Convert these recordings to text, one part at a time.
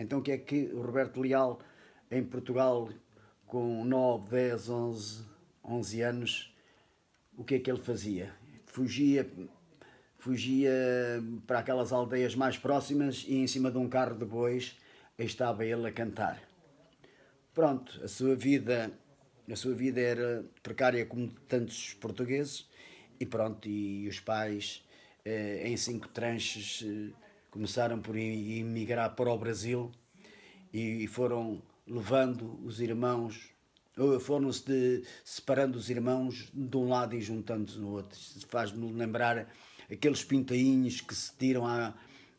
Então o que é que o Roberto Leal, em Portugal, com 9, 10, 11, 11 anos, o que é que ele fazia? Fugia, fugia para aquelas aldeias mais próximas e em cima de um carro de bois estava ele a cantar. Pronto, a sua vida, a sua vida era precária como tantos portugueses e pronto, e os pais eh, em cinco tranches... Eh, começaram por emigrar para o Brasil e foram levando os irmãos, foram-se separando os irmãos de um lado e juntando-se no outro. Faz-me lembrar aqueles pintainhos que se tiram à,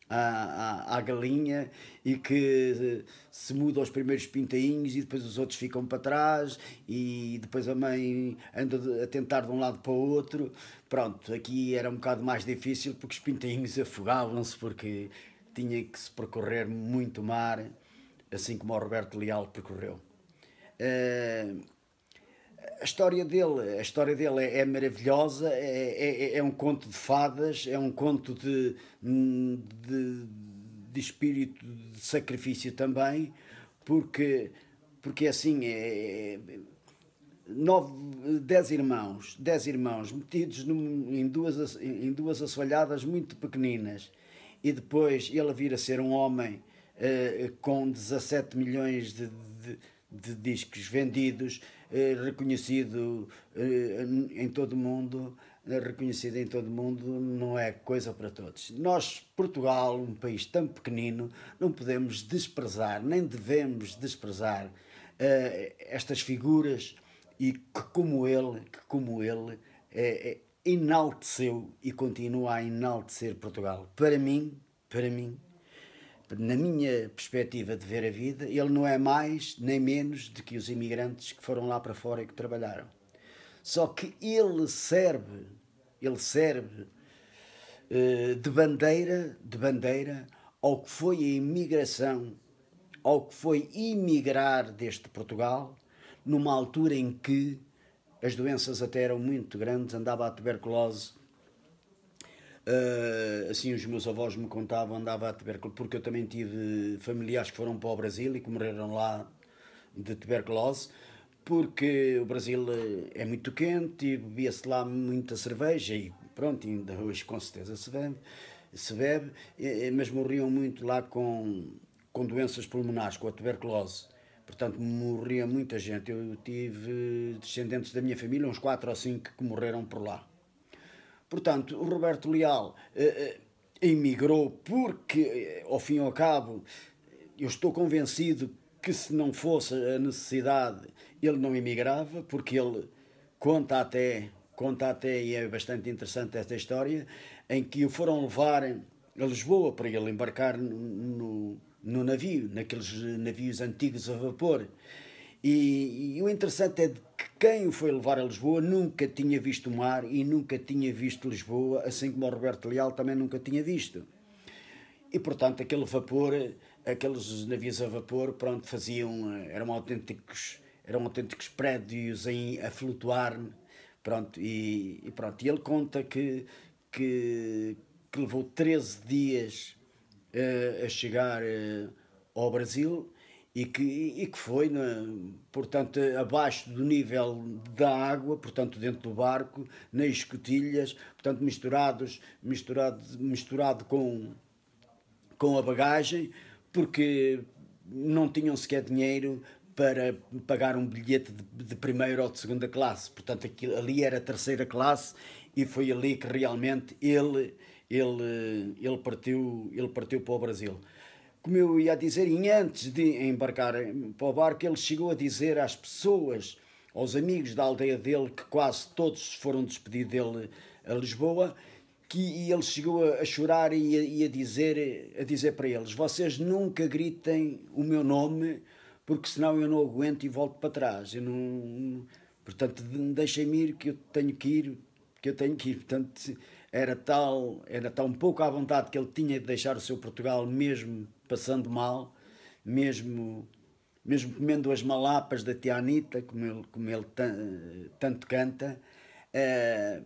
à, à, galinha e que se mudam os primeiros pintainhos e depois os outros ficam para trás e depois a mãe anda a tentar de um lado para o outro Pronto, aqui era um bocado mais difícil porque os pintinhos afogavam-se, porque tinha que se percorrer muito mar, assim como o Roberto Leal percorreu. Uh, a história dele, a história dele é, é maravilhosa, é, é, é, é, um conto de fadas, é um conto de, de, de espírito de sacrifício também, porque, porque é assim, é, é nove, dez irmãos, dez irmãos metidos num, em, duas, em duas assoalhadas muito pequeninas e depois ele vir a ser um homem uh, com 17 milhões de, de, de discos vendidos, uh, reconhecido uh, em todo o mundo, reconhecido em todo o mundo, não é coisa para todos. Nós, Portugal, um país tão pequenino, não podemos desprezar, nem devemos desprezar estas figuras e que como ele, que como ele é, é, enalteceu e continua a enaltecer Portugal. Para mim, para mim, na minha perspectiva de ver a vida, ele não é mais nem menos do que os imigrantes que foram lá para fora e que trabalharam. Só que ele serve, ele serve uh, de bandeira, de bandeira ao que foi a imigração, ao que foi imigrar deste Portugal numa altura em que as doenças até eram muito grandes, andava a tuberculose. Uh, assim, os meus avós me contavam, andava a tuberculose, porque eu também tive familiares que foram para o Brasil e que morreram lá de tuberculose, porque o Brasil eh, é muito quente e bebia-se lá muita cerveja e pronto, ainda hoje com certeza se bebe, se bebe mas morriam muito lá com, com doenças pulmonares, com a tuberculose. Portanto, morria muita gente. Eu tive descendentes da minha família, uns 4 ou 5 que morreram por lá. Portanto, o Roberto Leal eh, eh emigrou porque, eh, ao fim e ao cabo, eu estou convencido que se não fosse a necessidade, ele não emigrava, porque ele conta até, conta até, e é bastante interessante esta história, em que o foram levar a Lisboa para ele embarcar no, no, navio, naqueles navios antigos a vapor. E, e, o interessante é de que quem o foi levar a Lisboa nunca tinha visto o mar e nunca tinha visto Lisboa, assim como o Roberto Leal também nunca tinha visto. E portanto, aquele vapor, aqueles navios a vapor, pronto, faziam, eh, eram autênticos, eram autênticos prédios em, a flutuar, pronto, e, e pronto. E ele conta que, que, que levou 13 dias uh, a chegar uh, ao Brasil e que, e que foi, né, portanto, abaixo do nível da água, portanto, dentro do barco, nas escotilhas, portanto, misturados, misturado, misturado com, com a bagagem, porque não tinham sequer dinheiro para pagar um bilhete de, de primeira ou de segunda classe. Portanto, aquilo, ali era terceira classe e foi ali que realmente ele ele, eh, ele, partiu, ele partiu para o Brasil. Como eu ia dizer, e antes de embarcar para o barco, ele chegou a dizer às pessoas, aos amigos da aldeia dele, que quase todos foram despedidos dele a Lisboa, que ele chegou a, a chorar e, a, e a, dizer, a dizer para eles: Vocês nunca gritem o meu nome, porque senão eu não aguento e volto para trás. Eu não, portanto, deixem-me ir, que eu tenho que ir, que eu tenho que ir. Portanto, era tal, era tão pouco à vontade que ele tinha de deixar o seu Portugal mesmo passando mal, mesmo mesmo comendo as malapas da tia Anita como ele, como ele tanto canta. Eh,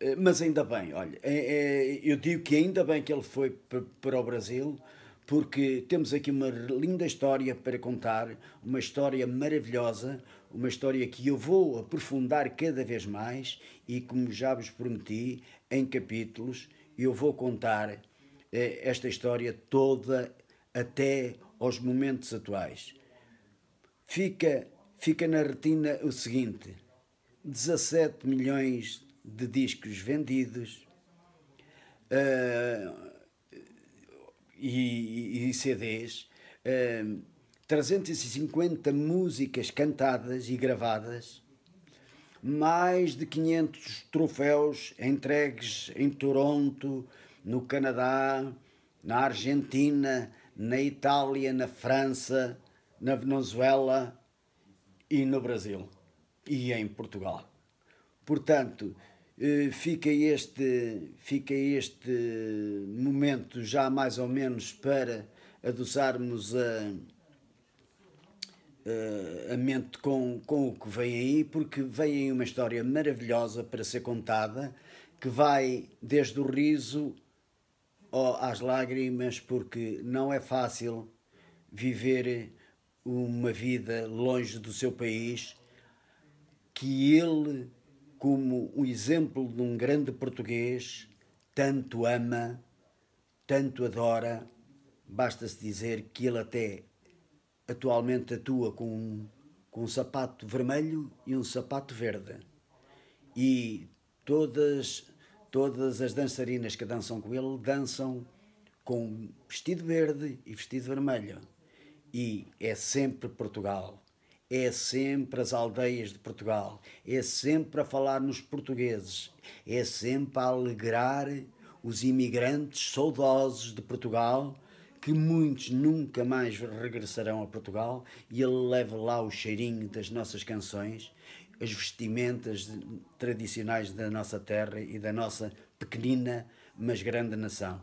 eh, mas ainda bem, olha, eh, eu digo que ainda bem que ele foi para o Brasil, porque temos aqui uma linda história para contar, uma história maravilhosa, uma história que eu vou aprofundar cada vez mais e, como já vos prometi, em capítulos eu vou contar eh, esta história toda até aos momentos atuais. Fica, fica na retina o seguinte: 17 milhões de discos vendidos. Uh, e, e CDs, uh, 350 músicas cantadas e gravadas, mais de 500 troféus entregues em Toronto, no Canadá, na Argentina, na Itália, na França, na Venezuela e no Brasil e em Portugal. Portanto, eh, fica este, fica este momento já mais ou menos para adoçarmos a, eh, a mente com, com o que vem aí, porque vem aí uma história maravilhosa para ser contada, que vai desde o riso às lágrimas, porque não é fácil viver uma vida longe do seu país, que ele como o exemplo de um grande português, tanto ama, tanto adora, basta-se dizer que ele até atualmente atua com, com um sapato vermelho e um sapato verde. E todas, todas as dançarinas que dançam com ele dançam com vestido verde e vestido vermelho. E é sempre Portugal é sempre as aldeias de Portugal, é sempre a falar nos portugueses, é sempre a alegrar os imigrantes saudosos de Portugal, que muitos nunca mais regressarão a Portugal, e ele leva lá o cheirinho das nossas canções, as vestimentas tradicionais da nossa terra e da nossa pequenina, mas grande nação.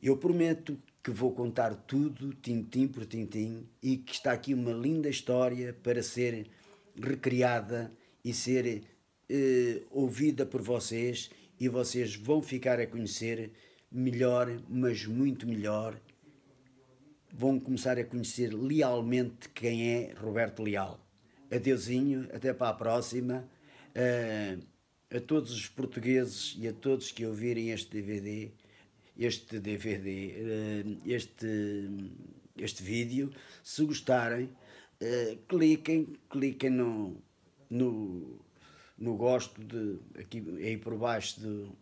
Eu prometo que vou contar tudo, tintim por tintim, e que está aqui uma linda história para ser recriada e ser eh, ouvida por vocês, e vocês vão ficar a conhecer melhor, mas muito melhor. Vão começar a conhecer lealmente quem é Roberto Leal. Adeusinho, até para a próxima. Uh, a todos os portugueses e a todos que ouvirem este DVD, este DVD, eh, este, este vídeo. Se gostarem, eh, cliquem, cliquem no, no, no gosto de, aqui, aí por baixo do,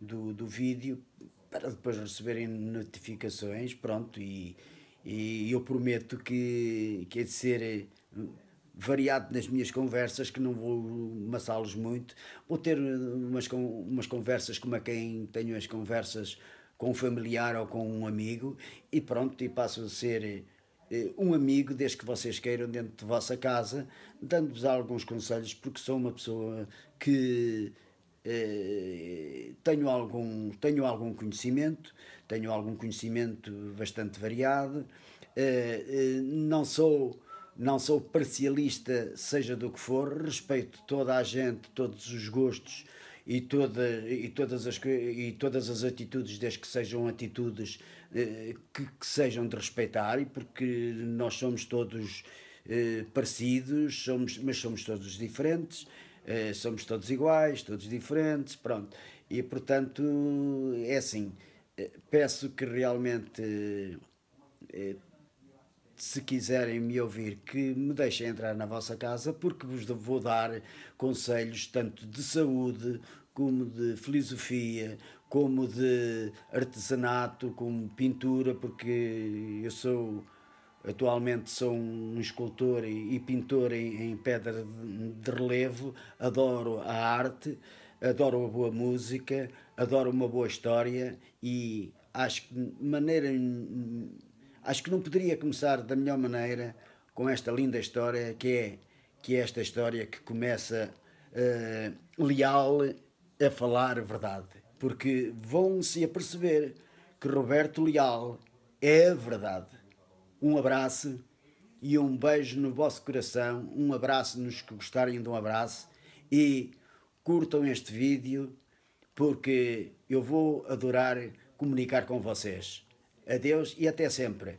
do, do vídeo para depois receberem notificações, pronto, e, e eu prometo que, que é de ser eh, variado nas minhas conversas, que não vou amassá los muito. Vou ter eh, umas, umas conversas como a quem tenho as conversas com um familiar ou com um amigo e pronto, e passo a ser eh, um amigo desde que vocês queiram dentro de vossa casa, dando-vos alguns conselhos, porque sou uma pessoa que eh, tenho algum, tenho algum conhecimento, tenho algum conhecimento bastante variado, eh, eh, não sou não sou parcialista, seja do que for, respeito toda a gente, todos os gostos e, toda, e, todas, as, e todas as atitudes, desde que sejam atitudes eh, que, que, sejam de respeitar, e porque nós somos todos eh, parecidos, somos, mas somos todos diferentes, eh, somos todos iguais, todos diferentes, pronto. E portanto, é assim, eh, peço que realmente eh, se quiserem me ouvir, que me deixem entrar na vossa casa, porque vos vou dar conselhos tanto de saúde, como de filosofia, como de artesanato, como pintura, porque eu sou atualmente sou um escultor e, e pintor em, em pedra de, de relevo, adoro a arte, adoro a boa música, adoro uma boa história e acho que maneira Acho que não poderia começar da melhor maneira com esta linda história que é, que é esta história que começa uh, leal a falar verdade. Porque vão-se aperceber que Roberto Leal é a verdade. Um abraço e um beijo no vosso coração, um abraço nos que gostarem de um abraço e curtam este vídeo porque eu vou adorar comunicar com vocês. Adeus e até sempre.